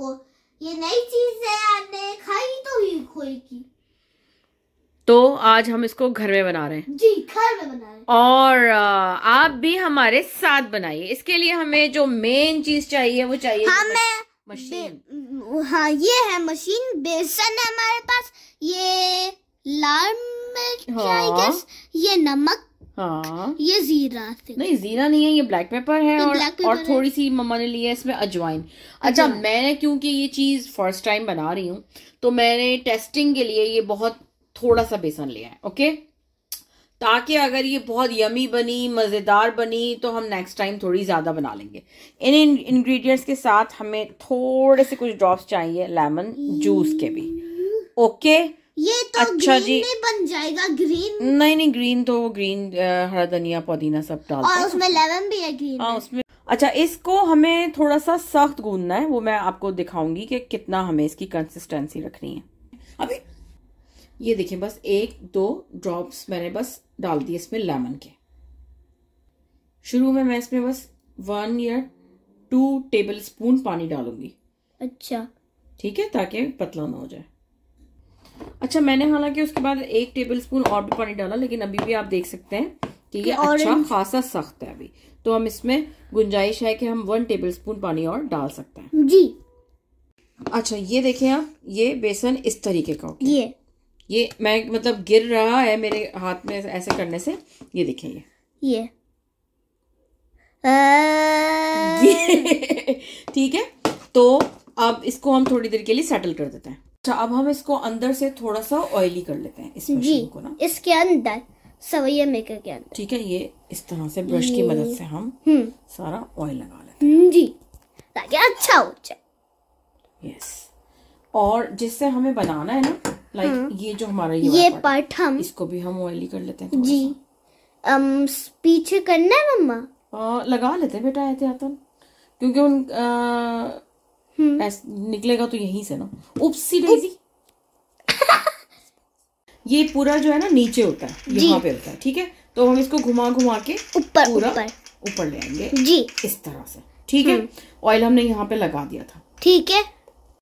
को ये नई चीज है आपने खाई तो ही खोई की तो आज हम इसको घर में बना रहे हैं जी घर में बना रहे हैं और आप भी हमारे साथ बनाइए इसके लिए हमें जो मेन चीज चाहिए वो चाहिए हमें हाँ, मशीन हाँ ये है मशीन बेसन है हमारे पास ये लाल मिर्च हाँ। ये नमक हाँ ये जीरा नहीं जीरा नहीं है ये ब्लैक पेपर है और पेपर और थोड़ी सी मम्मा ने ली है इसमें अजवाइन अच्छा मैंने क्योंकि ये चीज़ फर्स्ट टाइम बना रही हूँ तो मैंने टेस्टिंग के लिए ये बहुत थोड़ा सा बेसन लिया है ओके ताकि अगर ये बहुत यमी बनी मज़ेदार बनी तो हम नेक्स्ट टाइम थोड़ी ज़्यादा बना लेंगे इन इंग्रेडिएंट्स के साथ हमें थोड़े से कुछ ड्रॉप्स चाहिए लेमन जूस के भी ओके ये तो अच्छा ग्रीन जी बन जाएगा ग्रीन नहीं नहीं ग्रीन तो ग्रीन हरा धनिया पुदीना सब डाल और उसमें लेमन भी है ग्रीन हाँ उसमें अच्छा इसको हमें थोड़ा सा सख्त गूंदना है वो मैं आपको दिखाऊंगी कि कितना हमें इसकी कंसिस्टेंसी रखनी है अभी ये देखिए बस एक दो ड्रॉप्स मैंने बस डाल दिए इसमें लेमन के शुरू में मैं इसमें बस वन या टू टेबल स्पून पानी डालूंगी अच्छा ठीक है ताकि पतला ना हो जाए अच्छा मैंने हालांकि उसके बाद एक टेबल स्पून और भी पानी डाला लेकिन अभी भी आप देख सकते हैं कि ये अच्छा खासा सख्त है अभी तो हम इसमें गुंजाइश है कि हम वन टेबल स्पून पानी और डाल सकते हैं जी अच्छा ये देखें आप ये बेसन इस तरीके का होता ये ये मैं मतलब गिर रहा है मेरे हाथ में ऐसे करने से ये देखें ये ये ठीक है तो अब इसको हम थोड़ी देर के लिए सेटल कर देते हैं अच्छा अब हम इसको अंदर से थोड़ा सा ऑयली कर लेते हैं इस मशीन को ना इसके अंदर सवैया मेकर के अंदर ठीक है ये इस तरह से ब्रश की मदद से हम हम्म। सारा ऑयल लगा लेते हैं हम्म, जी ताकि अच्छा हो जाए यस और जिससे हमें बनाना है ना लाइक हम्म। ये जो हमारा ये, ये पार्ट हम इसको भी हम ऑयली कर लेते हैं जी अम पीछे करना है मम्मा आ, लगा लेते हैं बेटा एहतियातन क्योंकि उन आ, हम्म। निकलेगा तो यहीं से ना उपसी डेजी ये पूरा जो है ना नीचे होता है यहाँ पे होता है ठीक है तो हम इसको घुमा घुमा के ऊपर पूरा ऊपर ले आएंगे जी इस तरह से ठीक है ऑयल हम्म। हमने यहाँ पे लगा दिया था ठीक है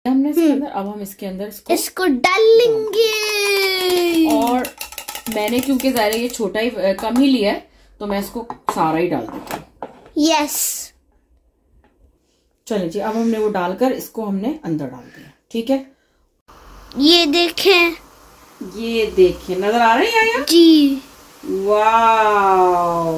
हमने इसके हम्म। अंदर अब हम इसके अंदर इसको, इसको डालेंगे और मैंने क्योंकि ज़ाहिर ये छोटा ही कम ही लिया है तो मैं इसको सारा ही डाल देती हूँ यस चलिए जी अब हमने वो डालकर इसको हमने अंदर डाल दिया ठीक है ये देखें ये देखिए नजर आ रही है जी वाओ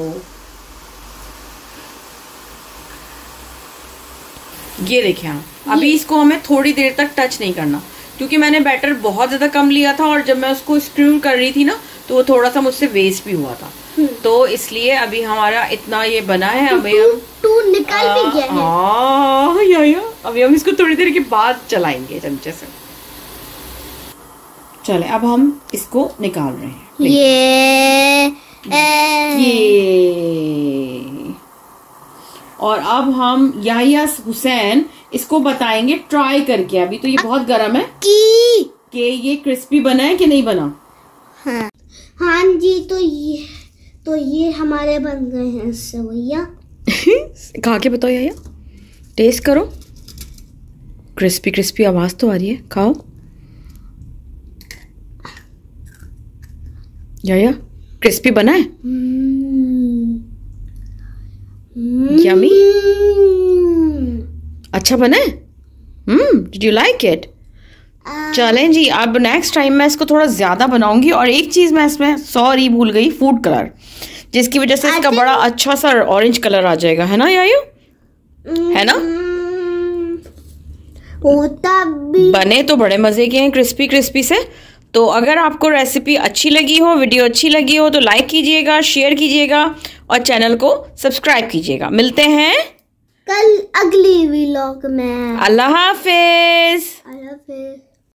ये देखें आप अभी इसको हमें थोड़ी देर तक टच नहीं करना क्योंकि मैंने बैटर बहुत ज़्यादा कम लिया था और जब मैं उसको स्क्रू कर रही थी ना तो वो थोड़ा सा मुझसे वेस्ट भी हुआ था हम्म। तो इसलिए अभी हमारा इतना ये बना है अभी हम हम्म। टू निकल भी गया है आ, या, या। अभी हम इसको थोड़ी देर के बाद चलाएंगे चमचे से चले अब हम इसको निकाल रहे हैं ये ये और अब हम याहिया हुसैन इसको बताएंगे ट्राई करके अभी तो ये बहुत गर्म है की के ये क्रिस्पी बना है कि नहीं बना हाँ हाँ जी तो ये तो ये हमारे बन गए हैं सवैया खा के बताओ या टेस्ट करो क्रिस्पी क्रिस्पी आवाज़ तो आ रही है खाओ या क्रिस्पी बना है यमी mm-hmm. mm-hmm. अच्छा बना है डिड यू लाइक इट चलें जी अब नेक्स्ट टाइम मैं इसको थोड़ा ज़्यादा बनाऊंगी और एक चीज़ मैं इसमें सॉरी भूल गई फूड कलर जिसकी वजह से इसका बड़ा अच्छा सा ऑरेंज कलर आ जाएगा है ना यायु है ना hmm. बने तो बड़े मज़े के हैं क्रिस्पी क्रिस्पी से तो अगर आपको रेसिपी अच्छी लगी हो वीडियो अच्छी लगी हो तो लाइक कीजिएगा शेयर कीजिएगा और चैनल को सब्सक्राइब कीजिएगा मिलते हैं कल अगली व्लॉग में अल्लाह हाफिज अल्लाह हाफिज